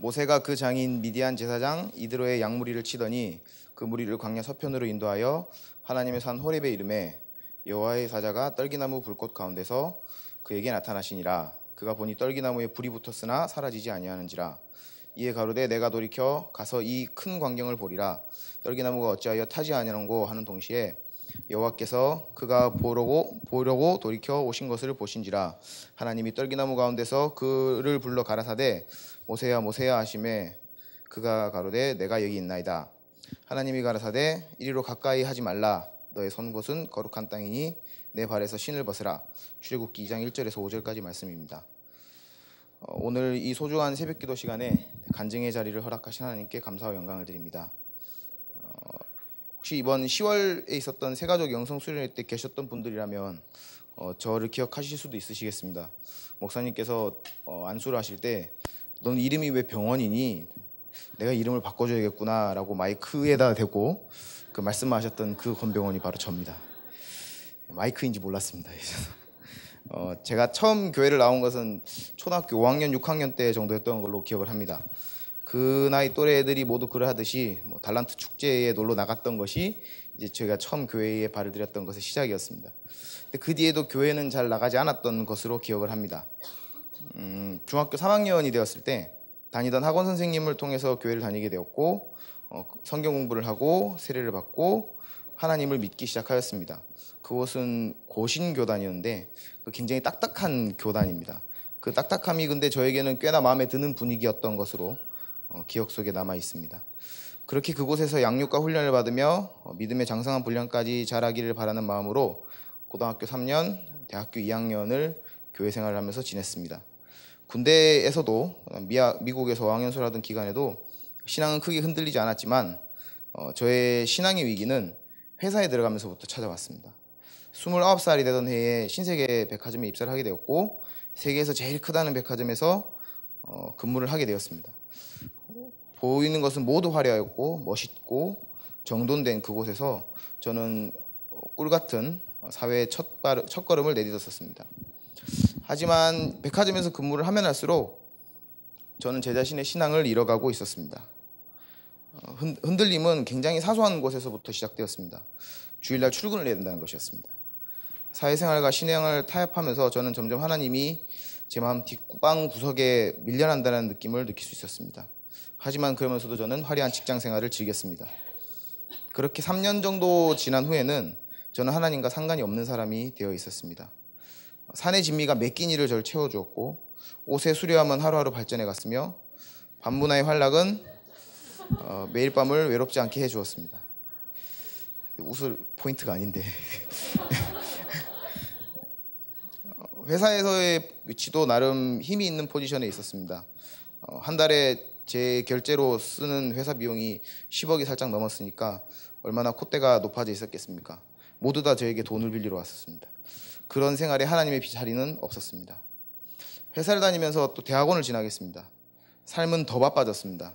모세가 그 장인 미디안 제사장 이드로의 양무리를 치더니 그 무리를 광야 서편으로 인도하여 하나님의 산 호렙의 이름에 여호와의 사자가 떨기나무 불꽃 가운데서 그에게 나타나시니라 그가 보니 떨기나무에 불이 붙었으나 사라지지 아니하는지라 이에 가로되 내가 돌이켜 가서 이 큰 광경을 보리라 떨기나무가 어찌하여 타지 아니하는고 하는 동시에 여호와께서 그가 보려고 보려고 돌이켜 오신 것을 보신지라 하나님이 떨기나무 가운데서 그를 불러 가라사대 모세야 모세야 하심에 그가 가로되 내가 여기 있나이다 하나님이 가라사대 이리로 가까이 하지 말라 너의 선 곳은 거룩한 땅이니 내 발에서 신을 벗으라 출애굽기 2장 1절에서 5절까지 말씀입니다. 어, 오늘 이 소중한 새벽기도 시간에 간증의 자리를 허락하신 하나님께 감사와 영광을 드립니다. 어, 혹시 이번 10월에 있었던 세가족 영성 수련회 때 계셨던 분들이라면 어, 저를 기억하실 수도 있으시겠습니다. 목사님께서 어, 안수를 하실 때 넌 이름이 왜 병원이니? 내가 이름을 바꿔줘야겠구나라고 마이크에다 대고 그 말씀하셨던 그 건병원이 바로 저입니다. 마이크인지 몰랐습니다. 어, 제가 처음 교회를 나온 것은 초등학교 5학년, 6학년 때 정도였던 걸로 기억을 합니다. 그 나이 또래 애들이 모두 그러하듯이 뭐 달란트 축제에 놀러 나갔던 것이 이제 저희가 처음 교회에 발을 들였던 것의 시작이었습니다. 근데 그 뒤에도 교회는 잘 나가지 않았던 것으로 기억을 합니다. 음, 중학교 3학년이 되었을 때 다니던 학원 선생님을 통해서 교회를 다니게 되었고 어, 성경 공부를 하고 세례를 받고 하나님을 믿기 시작하였습니다. 그곳은 고신교단이었는데 그 굉장히 딱딱한 교단입니다. 그 딱딱함이 근데 저에게는 꽤나 마음에 드는 분위기였던 것으로 어, 기억 속에 남아 있습니다. 그렇게 그곳에서 양육과 훈련을 받으며 어, 믿음의 장성한 분량까지 자라기를 바라는 마음으로 고등학교 3년, 대학교 2학년을 교회 생활을 하면서 지냈습니다. 군대에서도 어, 미국에서 왕연수 하던 기간에도 신앙은 크게 흔들리지 않았지만 저의 신앙의 위기는 회사에 들어가면서부터 찾아왔습니다. 29살이 되던 해에 신세계 백화점에 입사를 하게 되었고 세계에서 제일 크다는 백화점에서 근무를 하게 되었습니다. 보이는 것은 모두 화려했고 멋있고 정돈된 그곳에서 저는 어, 꿀 같은 사회의 첫, 발, 첫 걸음을 내딛었었습니다. 하지만 백화점에서 근무를 하면 할수록 저는 제 자신의 신앙을 잃어가고 있었습니다. 어, 흔들림은 굉장히 사소한 곳에서부터 시작되었습니다. 주일날 출근을 해야 된다는 것이었습니다. 사회생활과 신앙을 타협하면서 저는 점점 하나님이 제 마음 뒷구방 구석에 밀려난다는 느낌을 느낄 수 있었습니다. 하지만 그러면서도 저는 화려한 직장 생활을 즐겼습니다. 그렇게 3년 정도 지난 후에는 저는 하나님과 상관이 없는 사람이 되어 있었습니다. 산의 진미가 매끼니를 저를 채워주었고 옷의 수려함은 하루하루 발전해 갔으며 반문화의 활락은 어, 매일 밤을 외롭지 않게 해주었습니다. 웃을 포인트가 아닌데 어, 회사에서의 위치도 나름 힘이 있는 포지션에 있었습니다. 어, 한 달에 제 결제로 쓰는 회사 비용이 10억이 살짝 넘었으니까 얼마나 콧대가 높아져 있었겠습니까? 모두 다 저에게 돈을 빌리러 왔었습니다. 그런 생활에 하나님의 비 자리는 없었습니다. 회사를 다니면서 또 대학원을 지나겠습니다. 삶은 더 바빠졌습니다.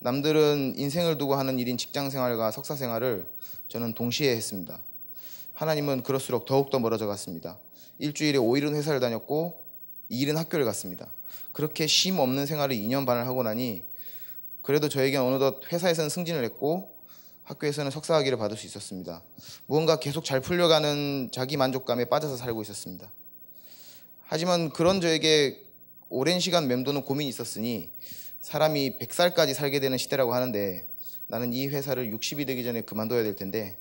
남들은 인생을 두고 하는 일인 직장 생활과 석사 생활을 저는 동시에 했습니다. 하나님은 그럴수록 더욱더 멀어져 갔습니다. 일주일에 5일은 회사를 다녔고 2일은 학교를 갔습니다. 그렇게 쉼 없는 생활을 2년 반을 하고 나니 그래도 저에게 어느덧 회사에서는 승진을 했고 학교에서는 석사학위를 받을 수 있었습니다. 무언가 계속 잘 풀려가는 자기 만족감에 빠져서 살고 있었습니다. 하지만 그런 저에게 오랜 시간 맴도는 고민이 있었으니 사람이 100살까지 살게 되는 시대라고 하는데 나는 이 회사를 60이 되기 전에 그만둬야 될 텐데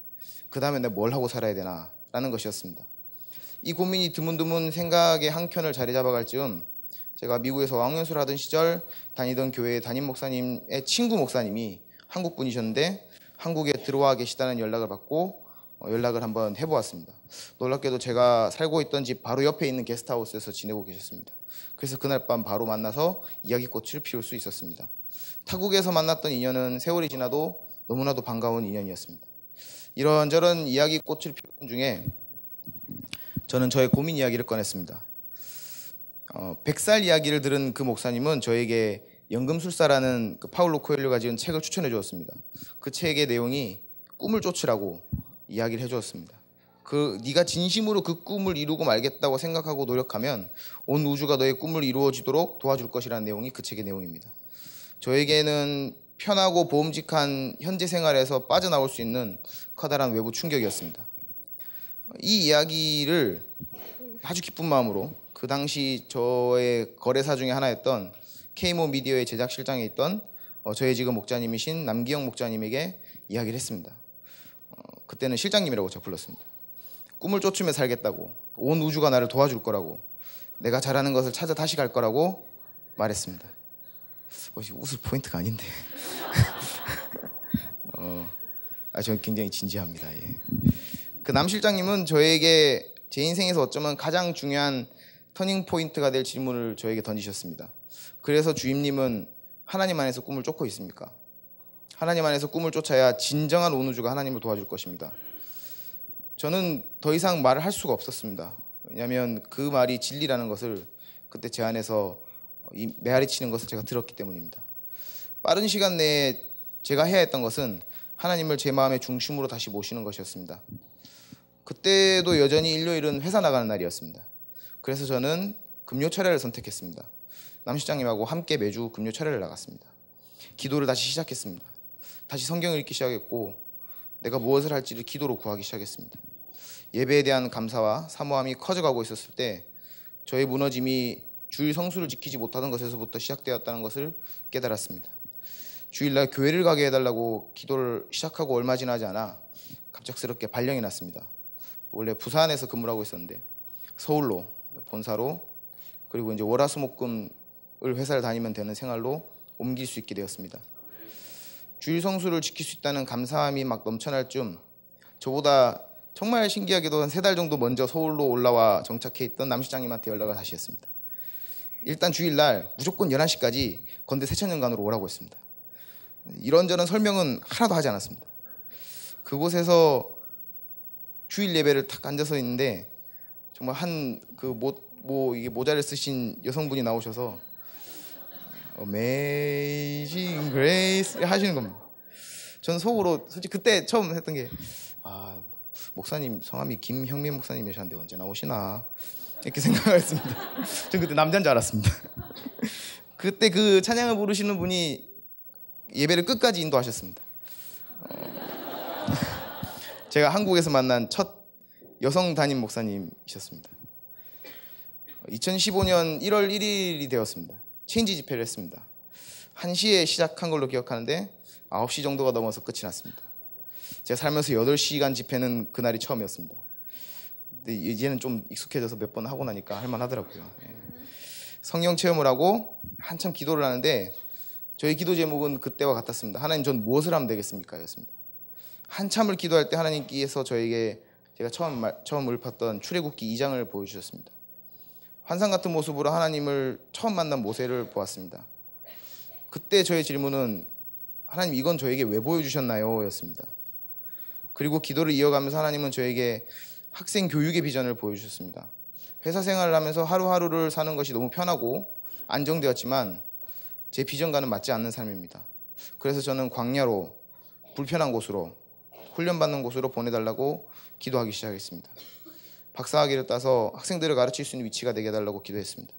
그 다음에 내가 뭘 하고 살아야 되나 라는 것이었습니다. 이 고민이 드문드문 생각의 한 켠을 자리 잡아갈 즈음 제가 미국에서 왕연수를 하던 시절 다니던 교회 의 담임 목사님의 친구 목사님이 한국 분이셨는데 한국에 들어와 계시다는 연락을 받고 어, 연락을 한번 해보았습니다. 놀랍게도 제가 살고 있던 집 바로 옆에 있는 게스트하우스에서 지내고 계셨습니다. 그래서 그날 밤 바로 만나서 이야기꽃을 피울 수 있었습니다. 타국에서 만났던 인연은 세월이 지나도 너무나도 반가운 인연이었습니다. 이런저런 이야기꽃을 피우던 중에 저는 저의 고민 이야기를 꺼냈습니다. 어, 100살 이야기를 들은 그 목사님은 저에게 연금술사라는 그 파울로 코엘료가 지은 책을 추천해 주었습니다. 그 책의 내용이 꿈을 쫓으라고 이야기를 해 주었습니다. 그 네가 진심으로 그 꿈을 이루고 말겠다고 생각하고 노력하면 온 우주가 너의 꿈을 이루어지도록 도와줄 것이라는 내용이 그 책의 내용입니다. 저에게는 편하고 보험직한 현재 생활에서 빠져나올 수 있는 커다란 외부 충격이었습니다. 이 이야기를 아주 기쁜 마음으로 그 당시 저의 거래사 중에 하나였던 케이모 미디어의 제작실장에 있던 어, 저의 지금 목자님이신 남기영 목자님에게 이야기를 했습니다. 어, 그때는 실장님이라고 제가 불렀습니다. 꿈을 쫓으며 살겠다고 온 우주가 나를 도와줄 거라고 내가 잘하는 것을 찾아 다시 갈 거라고 말했습니다. 어, 웃을 포인트가 아닌데. 어, 아, 저는 굉장히 진지합니다. 예. 그 남실장님은 저에게 제 인생에서 어쩌면 가장 중요한 터닝 포인트가 될 질문을 저에게 던지셨습니다. 그래서 주임님은 하나님 안에서 꿈을 쫓고 있습니까? 하나님 안에서 꿈을 쫓아야 진정한 온우주가 하나님을 도와줄 것입니다. 저는 더 이상 말을 할 수가 없었습니다. 왜냐하면 그 말이 진리라는 것을 그때 제 안에서 메아리치는 것을 제가 들었기 때문입니다. 빠른 시간 내에 제가 해야 했던 것은 하나님을 제 마음의 중심으로 다시 모시는 것이었습니다. 그때도 여전히 일요일은 회사 나가는 날이었습니다. 그래서 저는 금요 차례를 선택했습니다. 남시장님하고 함께 매주 금요 차례를 나갔습니다. 기도를 다시 시작했습니다. 다시 성경을 읽기 시작했고 내가 무엇을 할지를 기도로 구하기 시작했습니다. 예배에 대한 감사와 사모함이 커져가고 있었을 때 저의 무너짐이 주일 성수를 지키지 못하는 것에서부터 시작되었다는 것을 깨달았습니다. 주일날 교회를 가게 해달라고 기도를 시작하고 얼마 지나지 않아 갑작스럽게 발령이 났습니다. 원래 부산에서 근무하고 있었는데 서울로 본사로 그리고 이제 월화수목금을 회사를 다니면 되는 생활로 옮길 수 있게 되었습니다. 주일 성수를 지킬 수 있다는 감사함이 막 넘쳐날 쯤 저보다 정말 신기하게도 한 세 달 정도 먼저 서울로 올라와 정착해 있던 남시장님한테 연락을 다시 했습니다. 일단 주일날 무조건 11시까지 건대 세천년간으로 오라고 했습니다. 이런저런 설명은 하나도 하지 않았습니다. 그곳에서 주일 예배를 탁 앉아서 있는데 정말 한 그모 뭐 이게 모자를 쓰신 여성분이 나오셔서 Amazing Grace 하시는 겁니다. 전 속으로 솔직히 그때 처음 했던 게 아, 목사님 성함이 김형민 목사님이셨는데 언제 나오시나 이렇게 생각을 했습니다. 전 그때 남자인 줄 알았습니다. 그때 그 찬양을 부르시는 분이 예배를 끝까지 인도하셨습니다. 어, 제가 한국에서 만난 첫 여성 담임 목사님이셨습니다. 2015년 1월 1일이 되었습니다. 체인지 집회를 했습니다. 1시에 시작한 걸로 기억하는데 9시 정도가 넘어서 끝이 났습니다. 제가 살면서 8시간 집회는 그날이 처음이었습니다. 근데 이제는 좀 익숙해져서 몇 번 하고 나니까 할만하더라고요. 예. 성령 체험을 하고 한참 기도를 하는데 저희 기도 제목은 그때와 같았습니다. 하나님 전 무엇을 하면 되겠습니까? 였습니다. 한참을 기도할 때 하나님께서 저에게 제가 처음 말, 처음 읊었던 출애굽기 2장을 보여주셨습니다. 환상 같은 모습으로 하나님을 처음 만난 모세를 보았습니다. 그때 저의 질문은 하나님 이건 저에게 왜 보여주셨나요? 였습니다. 그리고 기도를 이어가면서 하나님은 저에게 학생 교육의 비전을 보여주셨습니다. 회사 생활을 하면서 하루하루를 사는 것이 너무 편하고 안정되었지만 제 비전과는 맞지 않는 삶입니다. 그래서 저는 광야로 불편한 곳으로 훈련받는 곳으로 보내달라고 기도하기 시작했습니다. 박사학위를 따서 학생들을 가르칠 수 있는 위치가 되게 해달라고 기도했습니다.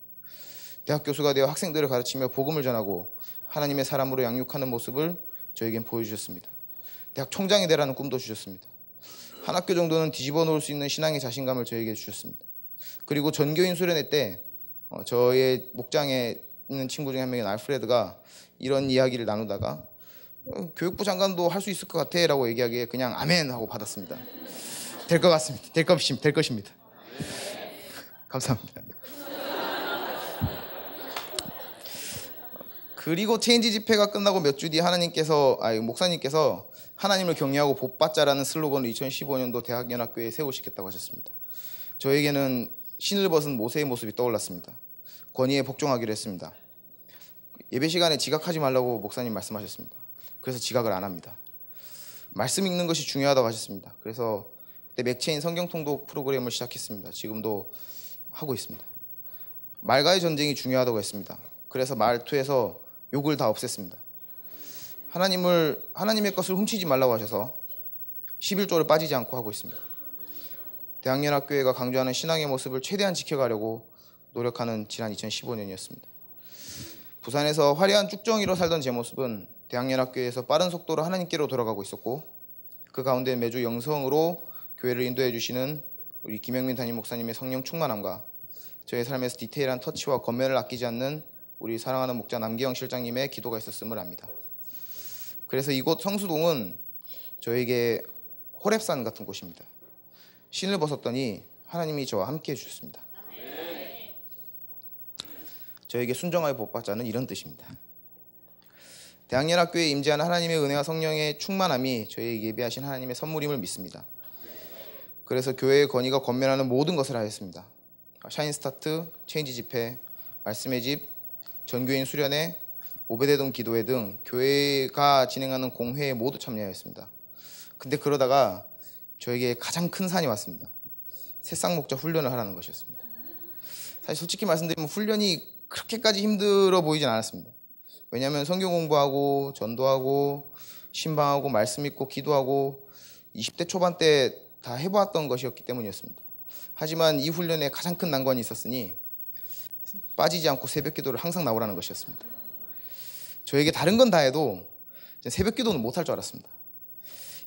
대학 교수가 되어 학생들을 가르치며 복음을 전하고 하나님의 사람으로 양육하는 모습을 저에겐 보여주셨습니다. 대학 총장이 되라는 꿈도 주셨습니다. 한 학교 정도는 뒤집어 놓을 수 있는 신앙의 자신감을 저에게 주셨습니다. 그리고 전교인 수련회 때 어, 저의 목장에 있는 친구 중에 한 명인 알프레드가 이런 이야기를 나누다가 어, 교육부 장관도 할 수 있을 것 같아라고 얘기하기에 그냥 아멘 하고 받았습니다. 될 것 같습니다. 될것될 것입니다. 감사합니다. 그리고 체인지 집회가 끝나고 몇 주뒤 하나님께서 아 목사님께서 하나님을 경외하고 복 받자라는 슬로건을 2015년도 대학 연합교회에 세우시겠다고 하셨습니다. 저에게는 신을 벗은 모세의 모습이 떠올랐습니다. 권위에 복종하기로 했습니다. 예배 시간에 지각하지 말라고 목사님 말씀하셨습니다. 그래서 지각을 안 합니다. 말씀 읽는 것이 중요하다고 하셨습니다. 그래서 그때 맥체인 성경 통독 프로그램을 시작했습니다. 지금도 하고 있습니다. 말과의 전쟁이 중요하다고 했습니다. 그래서 말투에서 욕을 다 없앴습니다. 하나님을 하나님의 것을 훔치지 말라고 하셔서 11조를 빠지지 않고 하고 있습니다. 대학연합교회가 강조하는 신앙의 모습을 최대한 지켜가려고 노력하는 지난 2015년이었습니다. 부산에서 화려한 쭉정이로 살던 제 모습은 대학연합교회에서 빠른 속도로 하나님께로 돌아가고 있었고 그 가운데 매주 영성으로 교회를 인도해 주시는 우리 김영민 담임 목사님의 성령 충만함과 저의 삶에서 디테일한 터치와 건면을 아끼지 않는 우리 사랑하는 목자 남기영 실장님의 기도가 있었음을 압니다. 그래서 이곳 성수동은 저에게 호랩산 같은 곳입니다. 신을 벗었더니 하나님이 저와 함께 해주셨습니다. 저에게 순정하여 복 받자는 이런 뜻입니다. 대학연합교회에 임재한 하나님의 은혜와 성령의 충만함이 저희에게 예비하신 하나님의 선물임을 믿습니다. 그래서 교회의 권위가 권면하는 모든 것을 하였습니다. 샤인스타트, 체인지 집회, 말씀의 집, 전교인 수련회, 오베데동 기도회 등 교회가 진행하는 공회에 모두 참여하였습니다. 근데 그러다가 저에게 가장 큰 산이 왔습니다. 새싹 목자 훈련을 하라는 것이었습니다. 사실 솔직히 말씀드리면 훈련이 그렇게까지 힘들어 보이진 않았습니다. 왜냐하면 성경 공부하고 전도하고 신방하고 말씀 읽고 기도하고 20대 초반 때 다 해보았던 것이었기 때문이었습니다. 하지만 이 훈련에 가장 큰 난관이 있었으니 빠지지 않고 새벽 기도를 항상 나오라는 것이었습니다. 저에게 다른 건 다 해도 새벽 기도는 못할 줄 알았습니다.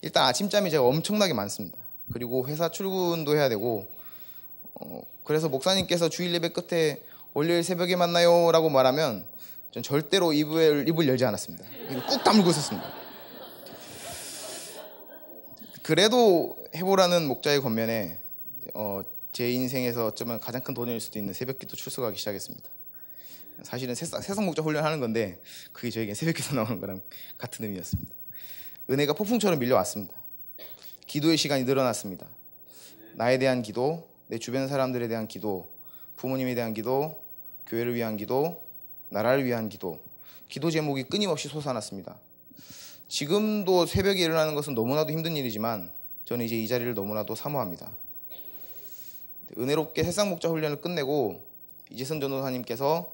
일단 아침잠이 제가 엄청나게 많습니다. 그리고 회사 출근도 해야 되고 어, 그래서 목사님께서 주일 예배 끝에 월요일 새벽에 만나요라고 말하면 전 절대로 입을, 입을 열지 않았습니다. 꾹 다물고 있었습니다. 그래도 해보라는 목자의 권면에 어, 제 인생에서 어쩌면 가장 큰 도전일 수도 있는 새벽기도 출석하기 시작했습니다. 사실은 새상 세상 목자 훈련하는 건데 그게 저에게 새벽기도 나오는 거랑 같은 의미였습니다. 은혜가 폭풍처럼 밀려왔습니다. 기도의 시간이 늘어났습니다. 나에 대한 기도, 내 주변 사람들에 대한 기도, 부모님에 대한 기도, 교회를 위한 기도, 나라를 위한 기도, 기도 제목이 끊임없이 솟아났습니다. 지금도 새벽에 일어나는 것은 너무나도 힘든 일이지만 저는 이제 이 자리를 너무나도 사모합니다. 은혜롭게 새상 목자 훈련을 끝내고 이재선 전도사님께서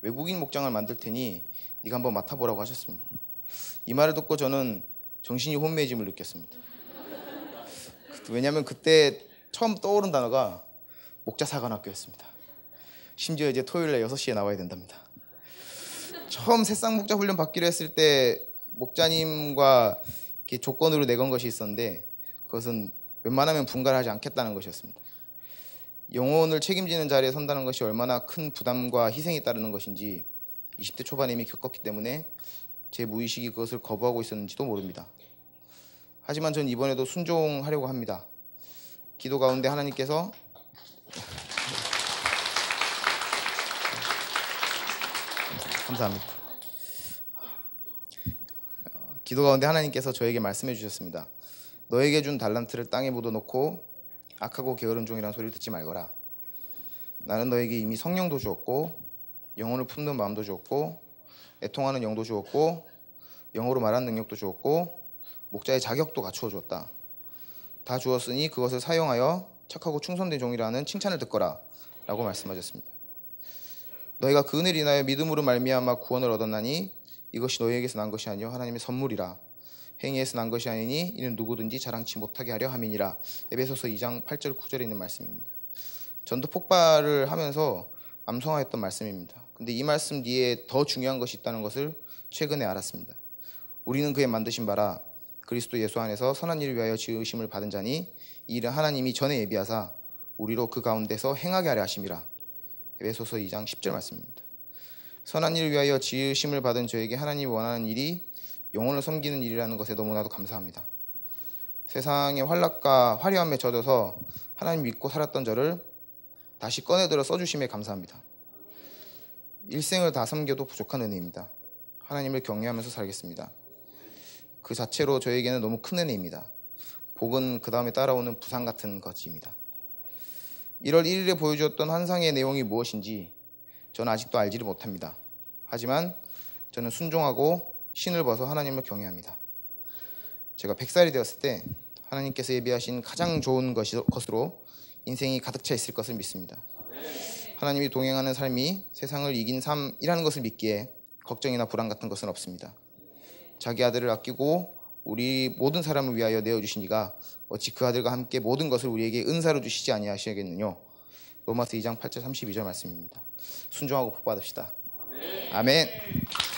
외국인 목장을 만들 테니 네가 한번 맡아보라고 하셨습니다. 이 말을 듣고 저는 정신이 혼미해짐을 느꼈습니다. 그, 왜냐하면 그때 처음 떠오른 단어가 목자 사관학교였습니다. 심지어 이제 토요일 에 6시에 나와야 된답니다. 처음 새싹 목자 훈련 받기로 했을 때 목자님과 이렇게 조건으로 내건 것이 있었는데 그것은 웬만하면 분갈 하지 않겠다는 것이었습니다. 영혼을 책임지는 자리에 선다는 것이 얼마나 큰 부담과 희생이 따르는 것인지 20대 초반에 이미 겪었기 때문에 제 무의식이 그것을 거부하고 있었는지도 모릅니다. 하지만 전 이번에도 순종하려고 합니다. 기도 가운데 하나님께서 감사합니다. 기도 가운데 하나님께서 저에게 말씀해 주셨습니다. 너에게 준 달란트를 땅에 묻어놓고 악하고 게으른 종이란 소리를 듣지 말거라. 나는 너에게 이미 성령도 주었고 영혼을 품는 마음도 주었고 애통하는 영도 주었고 영어로 말하는 능력도 주었고 목자의 자격도 갖추어 주었다. 다 주었으니 그것을 사용하여 착하고 충성된 종이라는 칭찬을 듣거라라고 말씀하셨습니다. 너희가 그은을 인하여 믿음으로 말미암아 구원을 얻었나니 이것이 너희에게서 난 것이 아니요 하나님의 선물이라 행위에서 난 것이 아니니 이는 누구든지 자랑치 못하게 하려 함이니라 에베소서 2장 8절 9절에 있는 말씀입니다. 전도 폭발을 하면서 암송하였던 말씀입니다. 근데 이 말씀 뒤에 더 중요한 것이 있다는 것을 최근에 알았습니다. 우리는 그의 만드신 바라 그리스도 예수 안에서 선한 일을 위하여 지으심을 받은 자니 이 일은 하나님이 전에 예비하사 우리로 그 가운데서 행하게 하려 하심이라 에베소서 2장 10절 말씀입니다. 선한 일을 위하여 지으심을 받은 저에게 하나님 원하는 일이 영혼을 섬기는 일이라는 것에 너무나도 감사합니다. 세상의 활락과 화려함에 젖어서 하나님 믿고 살았던 저를 다시 꺼내들어 써주심에 감사합니다. 일생을 다 섬겨도 부족한 은혜입니다. 하나님을 경외하면서 살겠습니다. 그 자체로 저에게는 너무 큰 은혜입니다. 복은 그 다음에 따라오는 부상 같은 것입니다. 1월 1일에 보여주었던 환상의 내용이 무엇인지 저는 아직도 알지를 못합니다. 하지만 저는 순종하고 신을 벗어 하나님을 경외합니다. 제가 100살이 되었을 때 하나님께서 예비하신 가장 좋은 것 것으로 인생이 가득 차 있을 것을 믿습니다. 하나님이 동행하는 삶이 세상을 이긴 삶이라는 것을 믿기에 걱정이나 불안 같은 것은 없습니다. 자기 아들을 아끼고 우리 모든 사람을 위하여 내어 주시니가 어찌 그 아들과 함께 모든 것을 우리에게 은사로 주시지 아니하시겠느냐. 로마서 2장 8절 32절 말씀입니다. 순종하고 복 받읍시다. 아멘. 아멘.